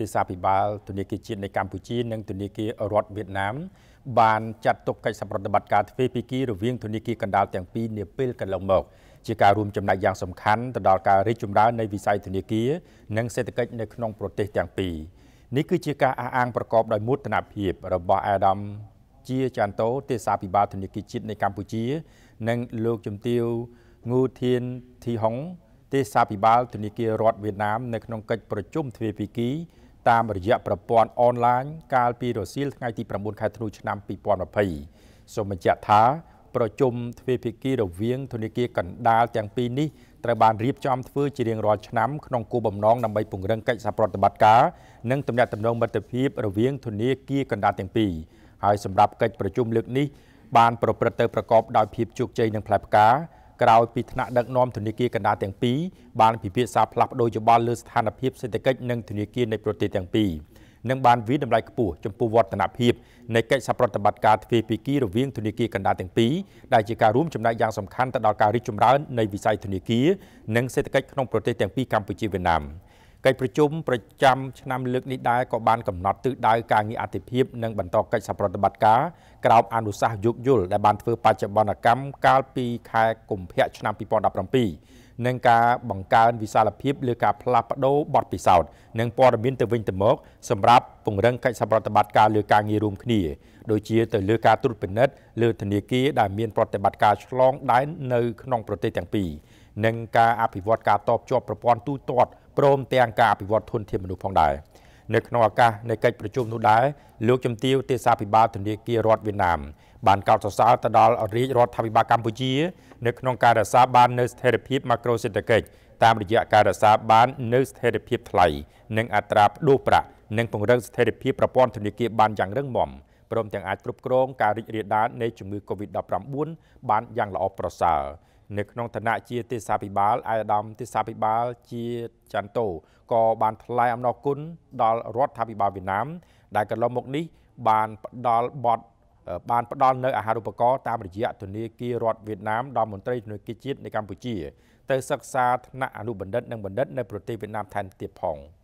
ទេសាភិបាលធនាគារជាតិនៃកម្ពុជានិងធនាគាររដ្ឋវៀតណាមបានចាត់ទុកកិច្ចសម្ប្រតិបត្តិការទ្វេភាគីរវាងធនាគារកណ្ដាលទាំងពីរនាពេលកន្លងមកជាការរួមចំណែកយ៉ាងសំខាន់ទៅដល់ការរីកចម្រើននៃវិស័យធនាគារនិងសេដ្ឋកិច្ចនៅក្នុងប្រទេសទាំងពីរនេះគឺជាការអះអាងប្រកបដោយមោទនភាពរបស់អាដាមជាចាន់តូទេសាភិបាលធនាគារជាតិនៃកម្ពុជា និងលោកជំទាវងូធានធីហុងទេសាភិបាលធនាគាររដ្ឋវៀតណាមនៅក្នុងកិច្ចប្រជុំទ្វេភាគីតាមរយៈប្រព័ន្ធអនឡាញកាលពីរសៀលថ្ងៃទី9ខែធ្នូឆ្នាំ2020សូមបញ្ជាក់ថាប្រជុំទ្វេភាគីរវាងធនធានគណ្ដាលទាំងពីរនេះត្រូវបានរៀបចំធ្វើជារៀងរាល់ឆ្នាំក្នុងគោលបំណងដើម្បីពង្រឹងកិច្ចសហប្រតិបត្តិការនិងទំនាក់ទំនងមិត្តភាពរវាង ធនធានគណ្ដាលទាំងពីរហើយសម្រាប់កិច្ចប្រជុំលើកនេះបានប្រព្រឹត្តទៅប្រកប ដោយភាពជោគជ័យនិងផ្លែផ្កាក្រោយពីថ្នាក់ដឹកនាំធនាគារកណ្ដាលទាំងពីរបានពិភាក្សាផ្លាស់ប្តូរយោបល់លើស្ថានភាពសេដ្ឋកិច្ចនិងធនាគារនៃប្រទេសទាំងពីរនឹងបានវិតម្លៃខ្ពស់ចំពោះវឌ្ឍនភាពនៃកិច្ចសហប្រតិបត្តិការទ្វេភាគីរវាងធនាគារកណ្ដាលទាំងពីរដែលជាការរួមចំណែកយ៉ាងសំខាន់ទៅដល់ការរីកចម្រើននៃវិស័យធនាគារនិងសេដ្ឋកិច្ចក្នុងប្រទេសទាំងពីរកម្ពុជាវៀតណាម។កិច្ចប្រជុំប្រចាំឆ្នាំលើកនេះដែរក៏បានកំណត់ទិសដៅការងារអតិភិបនិងបន្តកិច្ចសហប្រតិបត្តិការក្រោមអនុសាសន៍យោគយល់ដែលបានធ្វើបច្ចុប្បន្នកម្មកាលពីខែកុម្ភៈឆ្នាំ2017និងការបង្កើនវិសាលភាពលើការផ្លាស់ប្តូរបទពិសោធន៍និងព័ត៌មានទៅវិញទៅមកសម្រាប់ពង្រឹងកិច្ចសហប្រតិបត្តិការលើការងាររួមគ្នាដូចជាទៅលើការត្រួតពិនិត្យលើធនាគារដែលមានប្រតិបត្តិការឆ្លងដែននៅក្នុងប្រទេសទាំងពីរនិងការអភិវឌ្ឍការតបជាប់ប្រព័ន្ធទូទាត់ព្រមទាំងការអភិវឌ្ឍធនធានមនុស្សផងដែរនៅក្នុងឱកាសនៃកិច្ចប្រជុំនោះដែរលោកជំទាវទេសាភិបាលធនាគាររដ្ឋវៀតណាម បានកោតសរសើរទៅដល់រាជរដ្ឋាភិបាលកម្ពុជា នៅក្នុងការរក្សាបាននូវស្ថិរភាពម៉ាក្រូសេដ្ឋកិច្ចតាមរយៈការរក្សាបាននូវស្ថិរភាពថ្លៃនិងអត្រាប្តូរប្រាក់និងពង្រឹងស្ថិរភាពប្រព័ន្ធធនាគារបានយ៉ាងរឹងមាំព្រមទាំងអាចគ្រប់គ្រងការរីករាលដាលនៃជំងឺ Covid-19 បានយ៉ាងល្អប្រសើរ។នៅក្នុងឋានៈជាទេសាភិបាល អាយដាមទេសាភិបាលជាច័ន្ទតូក៏បានថ្លែងអំណរគុណដល់រដ្ឋាភិបាលវៀតណាមដែលកន្លងមកនេះ បានផ្ដល់បទបានផ្ដល់នៅអាហារូបករណ៍តាមរយៈធនាគាររដ្ឋវៀតណាមដល់មន្ត្រីធនាគារជាតិនៅកម្ពុជាទៅសិក្សា ថ្នាក់អនុបណ្ឌិតនិងបណ្ឌិតនៅប្រទេសវៀតណាមថែមទៀតផង។